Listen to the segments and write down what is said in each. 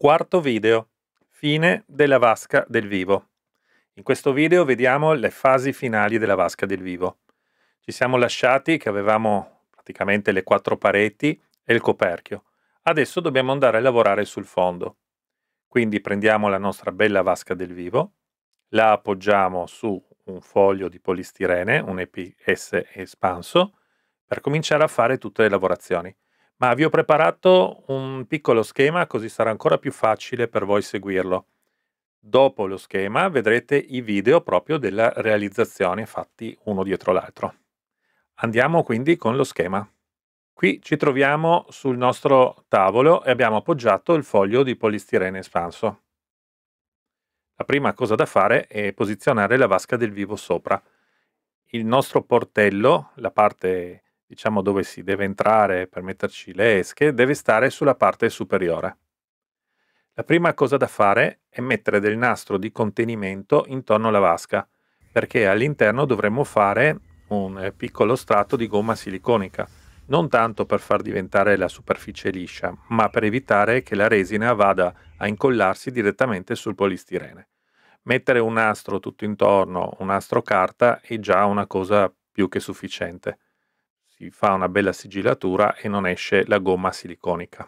Quarto video. Fine della vasca del vivo. In questo video vediamo le fasi finali della vasca del vivo. Ci siamo lasciati che avevamo praticamente le quattro pareti e il coperchio. Adesso dobbiamo andare a lavorare sul fondo. Quindi prendiamo la nostra bella vasca del vivo, la appoggiamo su un foglio di polistirene, un EPS espanso, per cominciare a fare tutte le lavorazioni ma vi ho preparato un piccolo schema così sarà ancora più facile per voi seguirlo. Dopo lo schema vedrete i video proprio della realizzazione fatti uno dietro l'altro. Andiamo quindi con lo schema. Qui ci troviamo sul nostro tavolo e abbiamo appoggiato il foglio di polistirene espanso. La prima cosa da fare è posizionare la vasca del vivo sopra. Il nostro portello, la parte diciamo dove si deve entrare per metterci le esche, deve stare sulla parte superiore. La prima cosa da fare è mettere del nastro di contenimento intorno alla vasca, perché all'interno dovremmo fare un eh, piccolo strato di gomma siliconica, non tanto per far diventare la superficie liscia, ma per evitare che la resina vada a incollarsi direttamente sul polistirene. Mettere un nastro tutto intorno, un nastro carta, è già una cosa più che sufficiente si fa una bella sigillatura e non esce la gomma siliconica.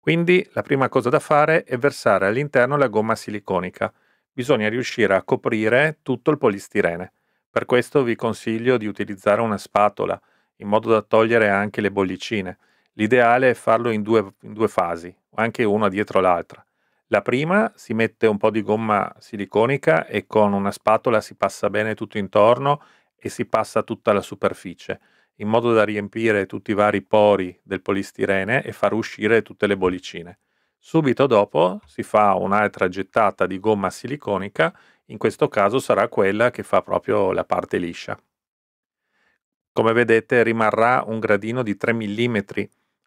Quindi la prima cosa da fare è versare all'interno la gomma siliconica. Bisogna riuscire a coprire tutto il polistirene. Per questo vi consiglio di utilizzare una spatola, in modo da togliere anche le bollicine. L'ideale è farlo in due, in due fasi, anche una dietro l'altra. La prima si mette un po' di gomma siliconica e con una spatola si passa bene tutto intorno e si passa tutta la superficie in modo da riempire tutti i vari pori del polistirene e far uscire tutte le bollicine. Subito dopo si fa un'altra gettata di gomma siliconica, in questo caso sarà quella che fa proprio la parte liscia. Come vedete rimarrà un gradino di 3 mm,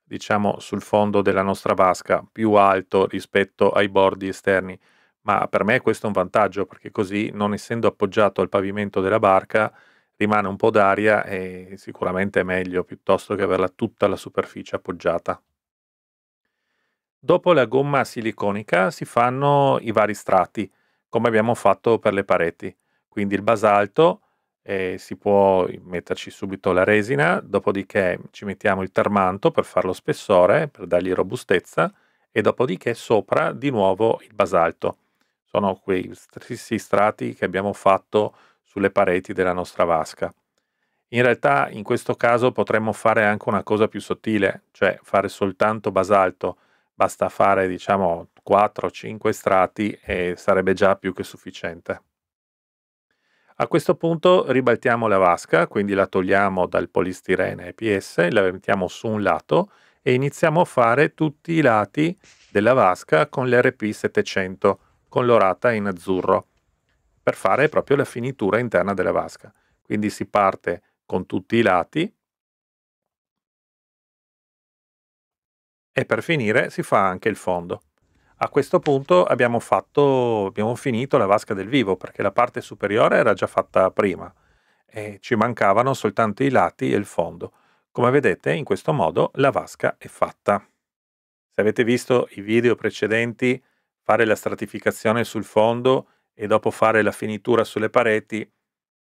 diciamo sul fondo della nostra vasca, più alto rispetto ai bordi esterni, ma per me questo è un vantaggio perché così non essendo appoggiato al pavimento della barca rimane un po' d'aria e sicuramente è meglio piuttosto che averla tutta la superficie appoggiata. Dopo la gomma siliconica si fanno i vari strati, come abbiamo fatto per le pareti. Quindi il basalto, eh, si può metterci subito la resina, dopodiché ci mettiamo il termanto per farlo spessore, per dargli robustezza, e dopodiché sopra di nuovo il basalto. Sono quei stessi strati che abbiamo fatto sulle pareti della nostra vasca. In realtà in questo caso potremmo fare anche una cosa più sottile, cioè fare soltanto basalto, basta fare diciamo 4-5 strati e sarebbe già più che sufficiente. A questo punto ribaltiamo la vasca, quindi la togliamo dal polistirene EPS, la mettiamo su un lato e iniziamo a fare tutti i lati della vasca con l'RP700 colorata in azzurro per fare proprio la finitura interna della vasca. Quindi si parte con tutti i lati e per finire si fa anche il fondo. A questo punto abbiamo, fatto, abbiamo finito la vasca del vivo perché la parte superiore era già fatta prima e ci mancavano soltanto i lati e il fondo. Come vedete in questo modo la vasca è fatta. Se avete visto i video precedenti, fare la stratificazione sul fondo e dopo fare la finitura sulle pareti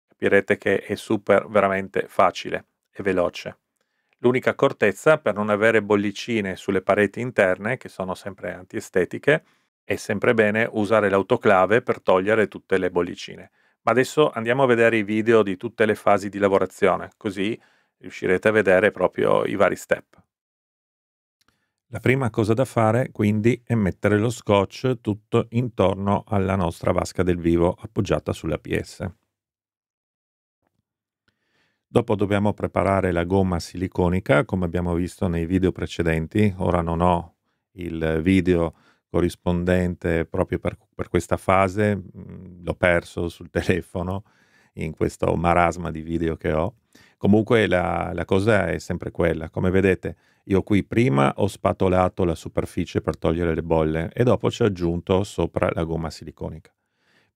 capirete che è super veramente facile e veloce. L'unica accortezza per non avere bollicine sulle pareti interne, che sono sempre antiestetiche, è sempre bene usare l'autoclave per togliere tutte le bollicine. Ma adesso andiamo a vedere i video di tutte le fasi di lavorazione, così riuscirete a vedere proprio i vari step. La prima cosa da fare quindi è mettere lo scotch tutto intorno alla nostra vasca del vivo appoggiata sulla PS. Dopo dobbiamo preparare la gomma siliconica come abbiamo visto nei video precedenti, ora non ho il video corrispondente proprio per, per questa fase, mm, l'ho perso sul telefono in questo marasma di video che ho. Comunque la, la cosa è sempre quella, come vedete io qui prima ho spatolato la superficie per togliere le bolle e dopo ci ho aggiunto sopra la gomma siliconica.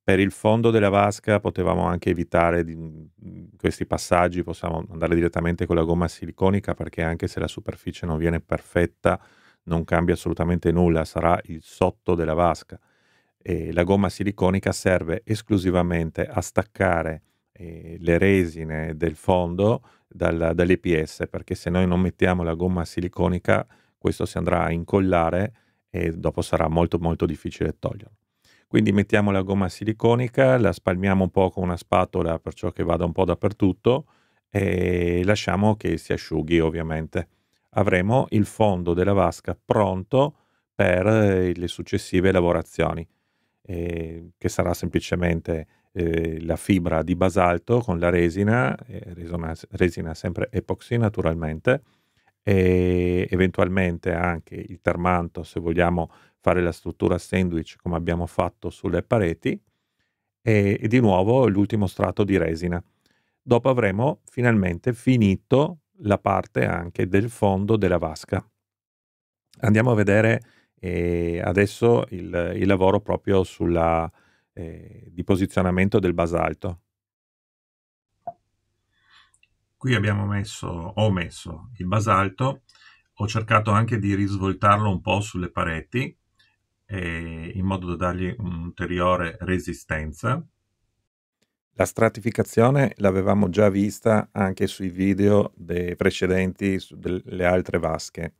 Per il fondo della vasca potevamo anche evitare mm, questi passaggi, possiamo andare direttamente con la gomma siliconica perché anche se la superficie non viene perfetta non cambia assolutamente nulla, sarà il sotto della vasca. E la gomma siliconica serve esclusivamente a staccare eh, le resine del fondo dal, dall'EPS, perché se noi non mettiamo la gomma siliconica questo si andrà a incollare e dopo sarà molto molto difficile toglierlo. Quindi mettiamo la gomma siliconica, la spalmiamo un po' con una spatola perciò che vada un po' dappertutto e lasciamo che si asciughi ovviamente. Avremo il fondo della vasca pronto per le successive lavorazioni, eh, che sarà semplicemente eh, la fibra di basalto con la resina, eh, resina, resina sempre epoxy naturalmente, e eventualmente anche il termanto se vogliamo fare la struttura sandwich come abbiamo fatto sulle pareti e, e di nuovo l'ultimo strato di resina. Dopo avremo finalmente finito la parte anche del fondo della vasca. Andiamo a vedere eh, adesso il, il, lavoro proprio sulla, eh, di posizionamento del basalto. Qui abbiamo messo, ho messo il basalto, ho cercato anche di risvoltarlo un po' sulle pareti eh, in modo da dargli un'ulteriore resistenza. La stratificazione l'avevamo già vista anche sui video precedenti sulle altre vasche.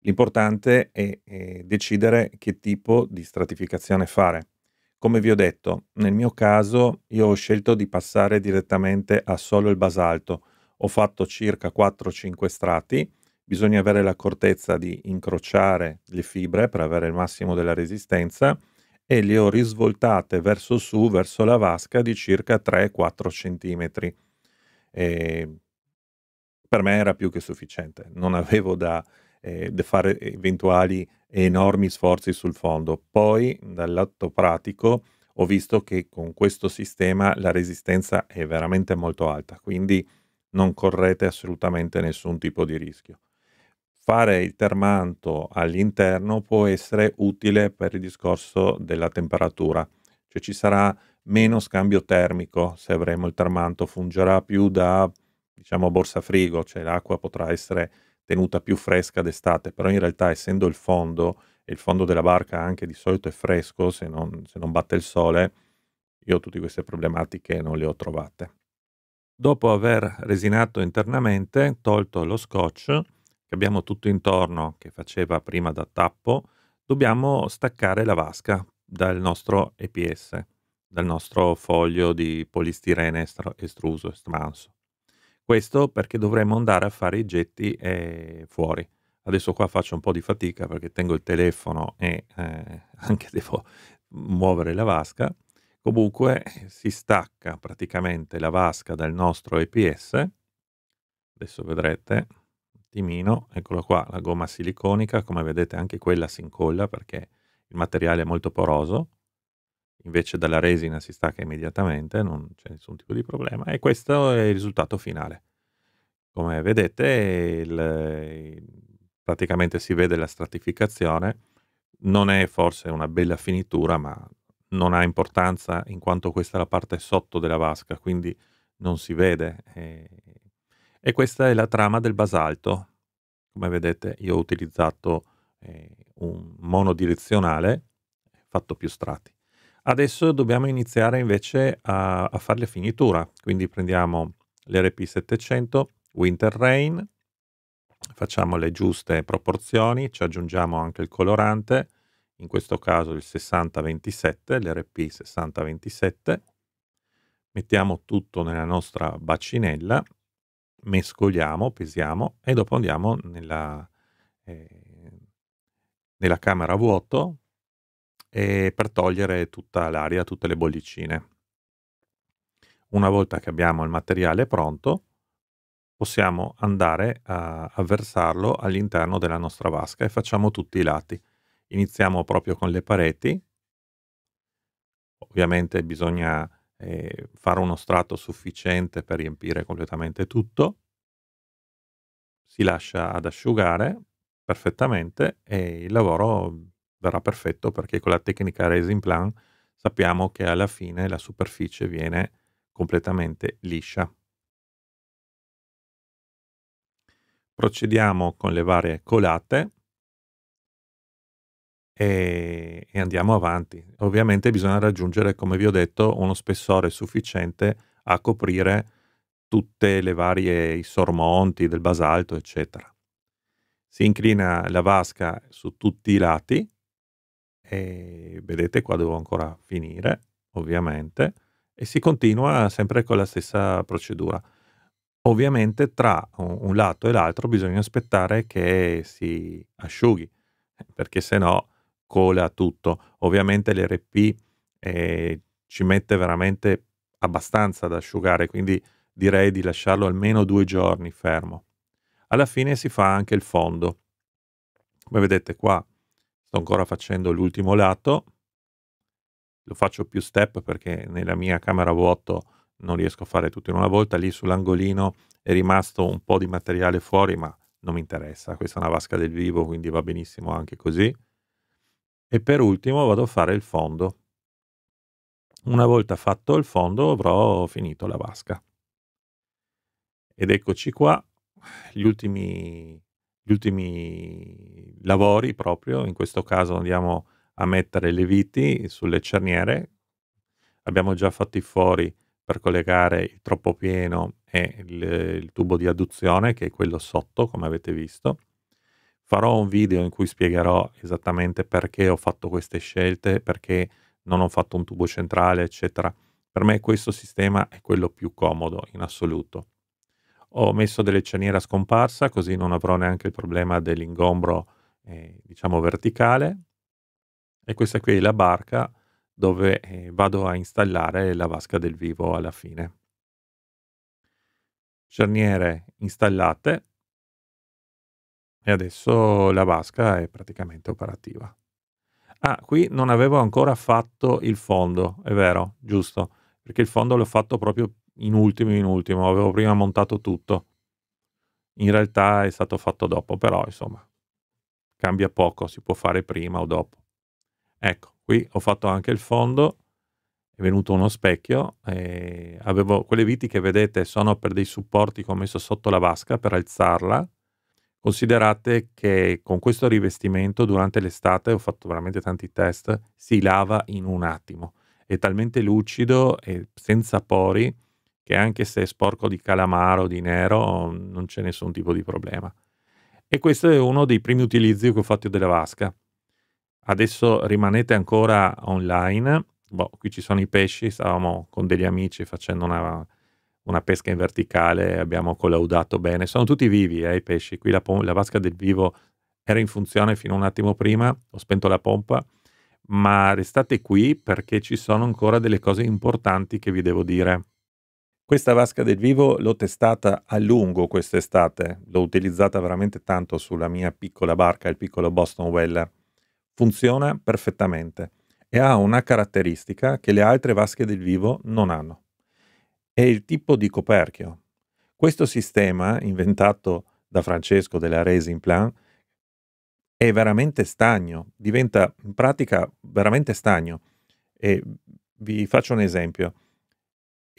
L'importante è, è decidere che tipo di stratificazione fare. Come vi ho detto, nel mio caso io ho scelto di passare direttamente a solo il basalto. Ho fatto circa 4-5 strati. Bisogna avere l'accortezza di incrociare le fibre per avere il massimo della resistenza e le ho risvoltate verso su, verso la vasca di circa 3-4 cm. E per me era più che sufficiente, non avevo da eh, fare eventuali enormi sforzi sul fondo. Poi dall'atto pratico ho visto che con questo sistema la resistenza è veramente molto alta, quindi non correte assolutamente nessun tipo di rischio. Fare il termanto all'interno può essere utile per il discorso della temperatura, cioè ci sarà meno scambio termico se avremo il termanto, fungerà più da diciamo borsa frigo, cioè l'acqua potrà essere tenuta più fresca d'estate, però in realtà essendo il fondo, e il fondo della barca anche di solito è fresco se non, se non batte il sole, io tutte queste problematiche non le ho trovate. Dopo aver resinato internamente, tolto lo scotch, che abbiamo tutto intorno, che faceva prima da tappo, dobbiamo staccare la vasca dal nostro EPS, dal nostro foglio di polistirene estruso, estmanso. Questo perché dovremmo andare a fare i getti eh, fuori. Adesso qua faccio un po' di fatica perché tengo il telefono e eh, anche devo muovere la vasca. Comunque si stacca praticamente la vasca dal nostro EPS. Adesso vedrete un attimino, eccola qua, la gomma siliconica, come vedete anche quella si incolla perché il materiale è molto poroso invece dalla resina si stacca immediatamente, non c'è nessun tipo di problema e questo è il risultato finale. Come vedete il, praticamente si vede la stratificazione, non è forse una bella finitura ma non ha importanza in quanto questa è la parte sotto della vasca, quindi non si vede. E, e questa è la trama del basalto. Come vedete io ho utilizzato eh, un monodirezionale fatto più strati. Adesso dobbiamo iniziare invece a, a farle a finitura, quindi prendiamo l'RP 700, Winter Rain, facciamo le giuste proporzioni, ci aggiungiamo anche il colorante, in questo caso il 6027, l'RP 6027, mettiamo tutto nella nostra bacinella, mescoliamo, pesiamo e dopo andiamo nella, eh, nella camera vuoto, e per togliere tutta l'aria, tutte le bollicine. Una volta che abbiamo il materiale pronto, possiamo andare a, versarlo all'interno della nostra vasca e facciamo tutti i lati. Iniziamo proprio con le pareti. Ovviamente bisogna eh, fare uno strato sufficiente per riempire completamente tutto. Si lascia ad asciugare perfettamente e il lavoro verrà perfetto perché con la tecnica resin Plan sappiamo che alla fine la superficie viene completamente liscia. Procediamo con le varie colate e, e, andiamo avanti. Ovviamente bisogna raggiungere, come vi ho detto, uno spessore sufficiente a coprire tutte le varie i sormonti del basalto, eccetera. Si inclina la vasca su tutti i lati e vedete qua devo ancora finire ovviamente e si continua sempre con la stessa procedura. Ovviamente tra un lato e l'altro bisogna aspettare che si asciughi perché se no cola tutto. Ovviamente l'RP eh, ci mette veramente abbastanza ad asciugare quindi direi di lasciarlo almeno due giorni fermo. Alla fine si fa anche il fondo. Come vedete qua sto ancora facendo l'ultimo lato, lo faccio più step perché nella mia camera vuoto non riesco a fare tutto in una volta, lì sull'angolino è rimasto un po' di materiale fuori, ma non mi interessa, questa è una vasca del vivo, quindi va benissimo anche così. E per ultimo vado a fare il fondo. Una volta fatto il fondo avrò finito la vasca. Ed eccoci qua, gli ultimi gli ultimi lavori proprio, in questo caso andiamo a mettere le viti sulle cerniere, abbiamo già fatto i fori per collegare il troppo pieno e il, il tubo di adduzione che è quello sotto come avete visto. Farò un video in cui spiegherò esattamente perché ho fatto queste scelte, perché non ho fatto un tubo centrale eccetera. Per me questo sistema è quello più comodo in assoluto. Ho messo delle ceniere a scomparsa, così non avrò neanche il problema dell'ingombro, eh, diciamo, verticale. E questa qui è la barca dove eh, vado a installare la vasca del vivo alla fine. Cerniere installate e adesso la vasca è praticamente operativa. Ah, qui non avevo ancora fatto il fondo, è vero, giusto, perché il fondo l'ho fatto proprio in ultimo, in ultimo, avevo prima montato tutto. In realtà è stato fatto dopo, però insomma, cambia poco, si può fare prima o dopo. Ecco, qui ho fatto anche il fondo, è venuto uno specchio, avevo, quelle viti che vedete sono per dei supporti che ho messo sotto la vasca per alzarla. Considerate che con questo rivestimento durante l'estate ho fatto veramente tanti test, si lava in un attimo. È talmente lucido e senza pori che anche se è sporco di calamaro, o di nero, non c'è nessun tipo di problema. E questo è uno dei primi utilizzi che ho fatto della vasca. Adesso rimanete ancora online. Boh, qui ci sono i pesci, stavamo con degli amici facendo una, una pesca in verticale, abbiamo collaudato bene. Sono tutti vivi eh, i pesci. Qui la, la vasca del vivo era in funzione fino a un attimo prima, ho spento la pompa, ma restate qui perché ci sono ancora delle cose importanti che vi devo dire. Questa vasca del vivo l'ho testata a lungo quest'estate, l'ho utilizzata veramente tanto sulla mia piccola barca, il piccolo Boston Weller. Funziona perfettamente e ha una caratteristica che le altre vasche del vivo non hanno. È il tipo di coperchio. Questo sistema, inventato da Francesco della Racing Plan, è veramente stagno, diventa in pratica veramente stagno. E vi faccio un esempio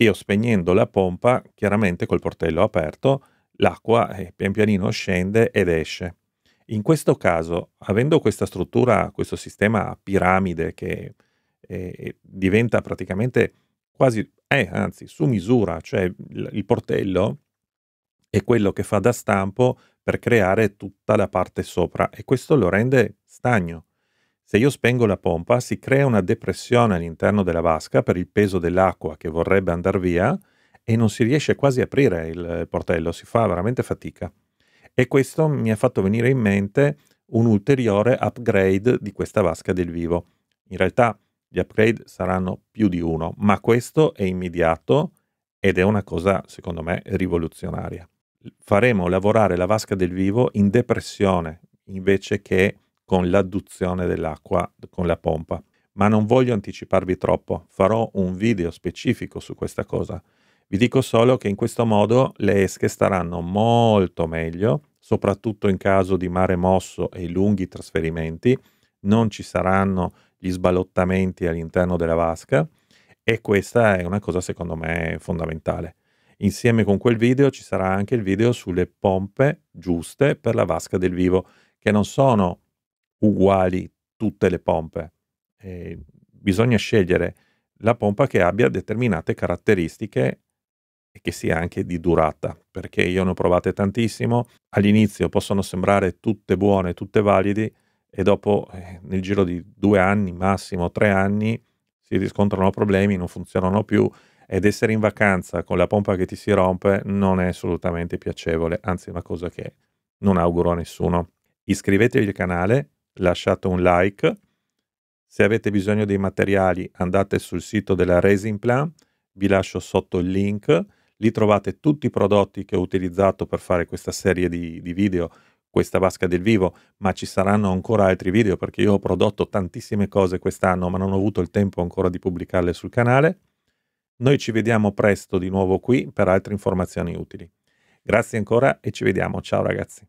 io spegnendo la pompa, chiaramente col portello aperto, l'acqua eh, pian pianino scende ed esce. In questo caso, avendo questa struttura, questo sistema a piramide che eh, diventa praticamente quasi, eh, anzi, su misura, cioè il portello è quello che fa da stampo per creare tutta la parte sopra e questo lo rende stagno. Se io spengo la pompa si crea una depressione all'interno della vasca per il peso dell'acqua che vorrebbe andare via e non si riesce quasi a aprire il portello, si fa veramente fatica. E questo mi ha fatto venire in mente un ulteriore upgrade di questa vasca del vivo. In realtà gli upgrade saranno più di uno, ma questo è immediato ed è una cosa, secondo me, rivoluzionaria. Faremo lavorare la vasca del vivo in depressione invece che con l'adduzione dell'acqua con la pompa. Ma non voglio anticiparvi troppo, farò un video specifico su questa cosa. Vi dico solo che in questo modo le esche staranno molto meglio, soprattutto in caso di mare mosso e lunghi trasferimenti, non ci saranno gli sballottamenti all'interno della vasca e questa è una cosa secondo me fondamentale. Insieme con quel video ci sarà anche il video sulle pompe giuste per la vasca del vivo, che non sono uguali tutte le pompe. Eh, bisogna scegliere la pompa che abbia determinate caratteristiche e che sia anche di durata, perché io ne ho provate tantissimo, all'inizio possono sembrare tutte buone, tutte validi, e dopo eh, nel giro di due anni, massimo tre anni, si riscontrano problemi, non funzionano più ed essere in vacanza con la pompa che ti si rompe non è assolutamente piacevole, anzi è una cosa che non auguro a nessuno. Iscrivetevi al canale, lasciate un like. Se avete bisogno dei materiali andate sul sito della Resin Plan, vi lascio sotto il link, lì trovate tutti i prodotti che ho utilizzato per fare questa serie di, di video, questa vasca del vivo, ma ci saranno ancora altri video perché io ho prodotto tantissime cose quest'anno ma non ho avuto il tempo ancora di pubblicarle sul canale. Noi ci vediamo presto di nuovo qui per altre informazioni utili. Grazie ancora e ci vediamo, ciao ragazzi.